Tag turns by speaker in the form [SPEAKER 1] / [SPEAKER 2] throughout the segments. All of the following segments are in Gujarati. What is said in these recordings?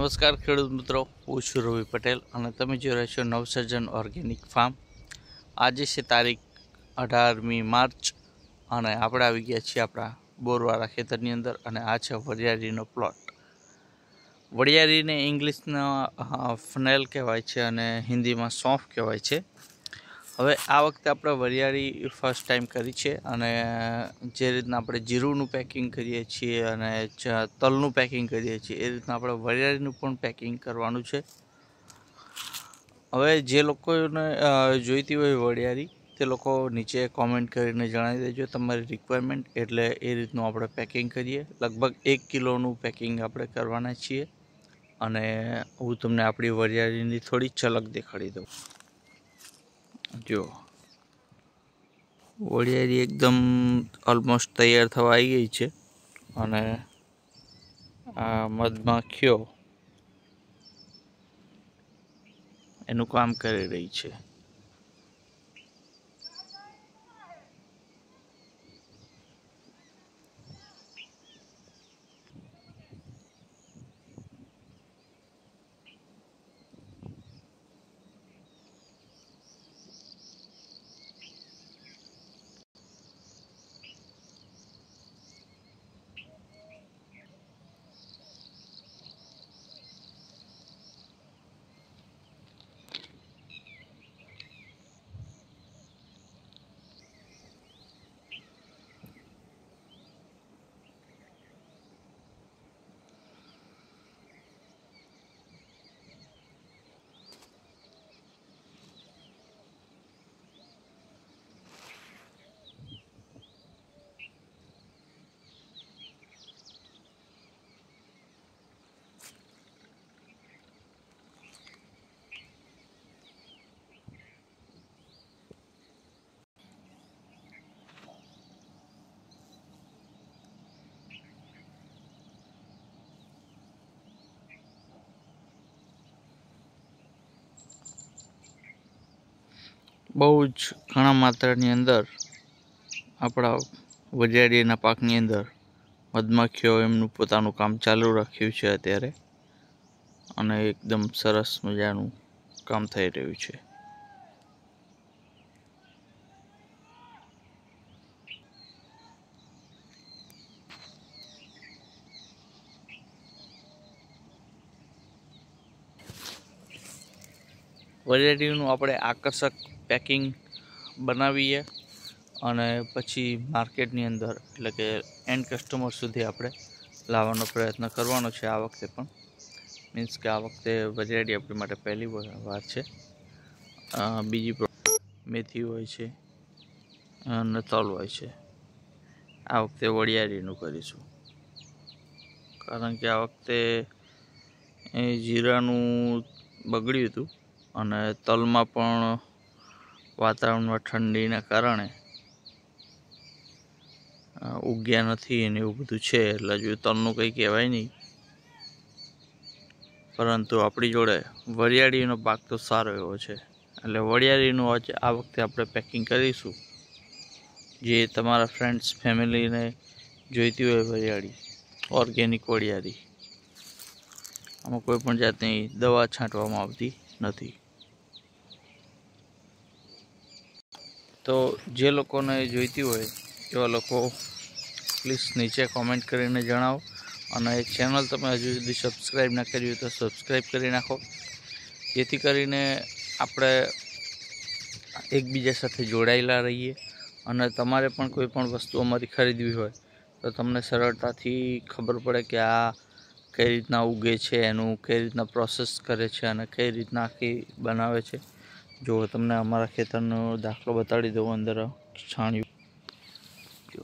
[SPEAKER 1] નમસ્કાર ખેડૂત મિત્રો હું છું રવિ પટેલ અને તમે જો રહ્યા છો નવસર્જન ઓર્ગેનિક ફાર્મ આજે છે તારીખ અઢારમી માર્ચ અને આપણે આવી ગયા છીએ આપણા બોરવાળા ખેતરની અંદર અને આ છે વરિયાળીનો પ્લોટ વરિયાળીને ઇંગ્લિશના ફનેલ કહેવાય છે અને હિન્દીમાં સોંફ કહેવાય છે હવે આ વખતે આપણે વરિયાળી ફર્સ્ટ ટાઈમ કરી છે અને જે રીતના આપણે જીરુંનું પેકિંગ કરીએ છીએ અને તલનું પેકિંગ કરીએ છીએ એ રીતના આપણે વરિયાળીનું પણ પેકિંગ કરવાનું છે હવે જે લોકોને જોઈતી હોય વરિયાળી તે લોકો નીચે કોમેન્ટ કરીને જણાવી દેજો તમારી રિક્વાયરમેન્ટ એટલે એ રીતનું આપણે પેકિંગ કરીએ લગભગ એક કિલોનું પેકિંગ આપણે કરવાના છીએ અને હું તમને આપણી વરિયાળીની થોડી ઝલક દેખાડી દઉં જો ઓળિયારી એકદમ ઓલમોસ્ટ તૈયાર થવા આવી ગઈ છે અને આ મધમાખીઓ એનું કામ કરી રહી છે બહુ જ ઘણા માત્રાની અંદર આપણા વરિયાળીના પાકની અંદર મધમાખીઓ એમનું પોતાનું કામ ચાલુ રાખ્યું છે અત્યારે અને એકદમ સરસ મજાનું કામ થઈ રહ્યું છે વેરાયટીનું આપણે આકર્ષક પેકિંગ બનાવીએ અને પછી માર્કેટની અંદર એટલે કે એન્ડ કસ્ટમર સુધી આપણે લાવવાનો પ્રયત્ન કરવાનો છે આ વખતે પણ મીન્સ કે આ વખતે વેરાયટી આપણી માટે પહેલી વાર છે બીજી મેથી હોય છે અને તલ હોય છે આ વખતે વડિયાળીનું કરીશું કારણ કે આ વખતે જીરાનું બગડ્યું હતું અને તલમાં પણ વાતાવરણમાં ઠંડીના કારણે ઉગ્યા નથી અને એવું બધું છે એટલે હજુ તલનું કંઈ કહેવાય નહીં પરંતુ આપણી જોડે વરિયાળીનો પાક તો સારો એવો છે એટલે વરિયાળીનું આ વખતે આપણે પેકિંગ કરીશું જે તમારા ફ્રેન્ડ્સ ફેમિલીને જોઈતી હોય વરિયાળી ઓર્ગેનિક વરિયાળી આમાં કોઈપણ જાતની દવા છાંટવામાં આવતી નથી તો જે લોકોને જોઈતી હોય એવા લોકો પ્લીઝ નીચે કોમેન્ટ કરીને જણાવો અને ચેનલ તમે હજુ સુધી સબસ્ક્રાઈબ ના કરી હોય તો સબસ્ક્રાઈબ કરી નાખો જેથી કરીને આપણે એકબીજા સાથે જોડાયેલા રહીએ અને તમારે પણ કોઈ પણ વસ્તુ અમારી ખરીદવી હોય તો તમને સરળતાથી ખબર પડે કે આ કઈ રીતના ઉગે છે એનું કઈ રીતના પ્રોસેસ કરે છે અને કઈ રીતના આખી બનાવે છે જો તમને અમારા ખેતરનો દાખલો બતાડી દઉં અંદર છાણિયું જો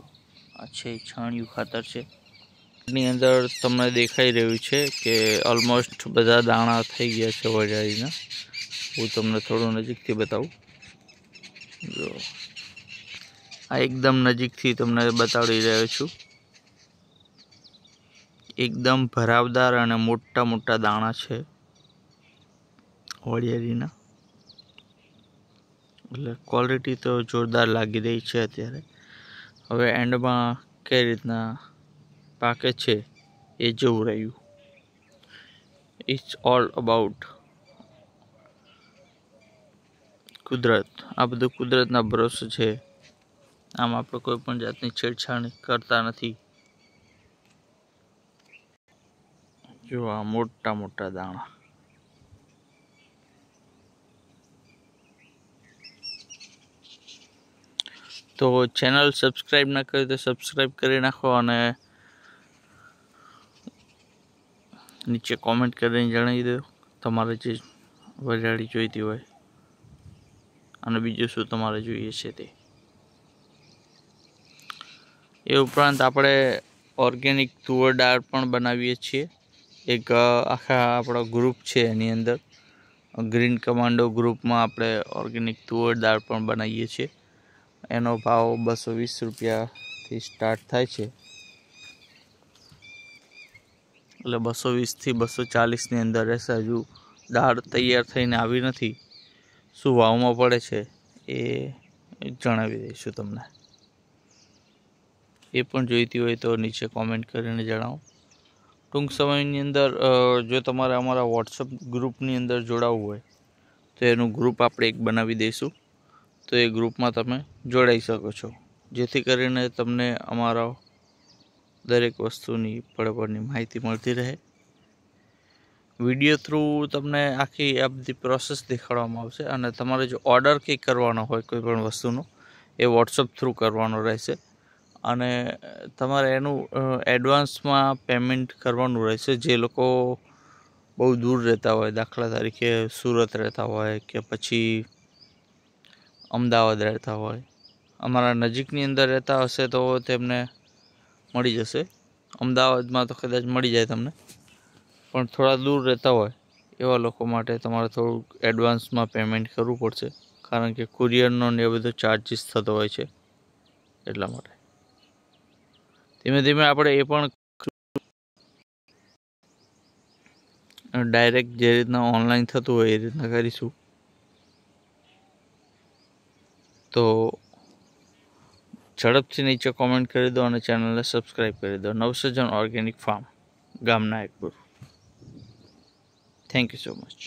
[SPEAKER 1] આ છે છાણિયું ખાતર છે ની અંદર તમને દેખાઈ રહ્યું છે કે ઓલમોસ્ટ બધા દાણા થઈ ગયા છે વજારીના હું તમને થોડું નજીકથી બતાવું જો આ એકદમ નજીકથી તમને બતાવી રહ્યો છું એકદમ ભરાવદાર અને મોટા મોટા દાણા છે વળિયારીના એટલે ક્વોલિટી તો જોરદાર લાગી રહી છે અત્યારે હવે એન્ડમાં કઈ રીતના પાકે છે એ જોવું રહ્યું ઇટ્સ ઓલ અબાઉટ કુદરત આ બધું કુદરતના ભરોસે છે આમ આપણે કોઈ પણ જાતની છેડછાડ કરતા નથી જો આ મોટા મોટા દાણા તો ચેનલ સબસ્ક્રાઈબ ના કરી તો સબસ્ક્રાઈબ કરી નાખો અને નીચે કોમેન્ટ કરીને જણાવી દો તમારે જે વરિયાળી જોઈતી હોય અને બીજું શું તમારે જોઈએ છે તે એ ઉપરાંત આપણે ઓર્ગેનિક તુવર દાળ પણ બનાવીએ છીએ એક આખા આપણો ગ્રુપ છે એની અંદર ગ્રીન કમાન્ડો ગ્રુપમાં આપણે ઓર્ગેનિક તુવર દાળ પણ બનાવીએ છીએ એનો ભાવ બસો વીસ રૂપિયાથી સ્ટાર્ટ થાય છે એટલે બસો વીસથી બસો ચાલીસની અંદર રહેશે હજુ દાળ તૈયાર થઈને આવી નથી શું ભાવમાં પડે છે એ જણાવી દઈશું તમને એ પણ જોઈતી હોય તો નીચે કોમેન્ટ કરીને જણાવો ટૂંક સમયની અંદર જો તમારે અમારા વોટ્સઅપ ગ્રુપની અંદર જોડાવવું હોય તો એનું ગ્રુપ આપણે એક બનાવી દઈશું તો એ ગ્રુપમાં તમે જોડાઈ શકો છો જેથી કરીને તમને અમારા દરેક વસ્તુની પળપળની માહિતી મળતી રહે વિડીયો થ્રુ તમને આખી આ બધી પ્રોસેસ દેખાડવામાં આવશે અને તમારે જો ઓર્ડર કે કરવાનો હોય કોઈ પણ વસ્તુનો એ વોટ્સઅપ થ્રુ કરવાનો રહેશે અને તમારે એનું એડવાન્સમાં પેમેન્ટ કરવાનું રહેશે જે લોકો બહુ દૂર રહેતા હોય દાખલા તરીકે સુરત રહેતા હોય કે પછી અમદાવાદ રહેતા હોય અમારા નજીકની અંદર રહેતા હશે તો તેમને મળી જશે અમદાવાદમાં તો કદાચ મળી જાય તમને પણ થોડા દૂર રહેતા હોય એવા લોકો માટે તમારે થોડુંક એડવાન્સમાં પેમેન્ટ કરવું પડશે કારણ કે કુરિયરનો ને એ બધો ચાર્જીસ થતો હોય છે એટલા માટે ધીમે ધીમે આપણે એ પણ ડાયરેક્ટ જે રીતના ઓનલાઈન થતું હોય એ રીતના કરીશું તો ઝડપથી નીચે કોમેન્ટ કરી દો અને ચેનલને સબસ્ક્રાઈબ કરી દો નવસર્જન ઓર્ગેનિક ફાર્મ ગામના Ekpur thank you so much